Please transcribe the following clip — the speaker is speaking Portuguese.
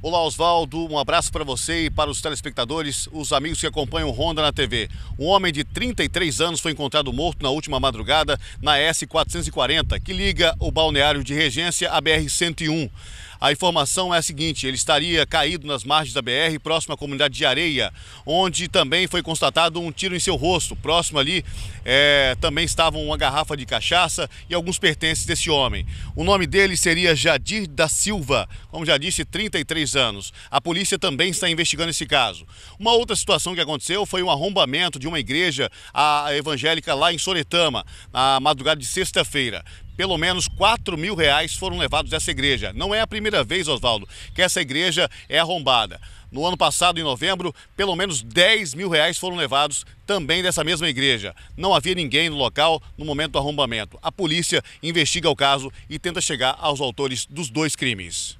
Olá, Osvaldo, Um abraço para você e para os telespectadores, os amigos que acompanham o Ronda na TV. Um homem de 33 anos foi encontrado morto na última madrugada na S440, que liga o balneário de Regência à BR-101. A informação é a seguinte: ele estaria caído nas margens da BR, próximo à comunidade de Areia, onde também foi constatado um tiro em seu rosto. Próximo ali é, também estavam uma garrafa de cachaça e alguns pertences desse homem. O nome dele seria Jadir da Silva, como já disse, 33 anos. A polícia também está investigando esse caso. Uma outra situação que aconteceu foi um arrombamento de uma igreja evangélica lá em Soretama, na madrugada de sexta-feira pelo menos 4 mil reais foram levados dessa igreja. Não é a primeira vez, Oswaldo, que essa igreja é arrombada. No ano passado, em novembro, pelo menos 10 mil reais foram levados também dessa mesma igreja. Não havia ninguém no local no momento do arrombamento. A polícia investiga o caso e tenta chegar aos autores dos dois crimes.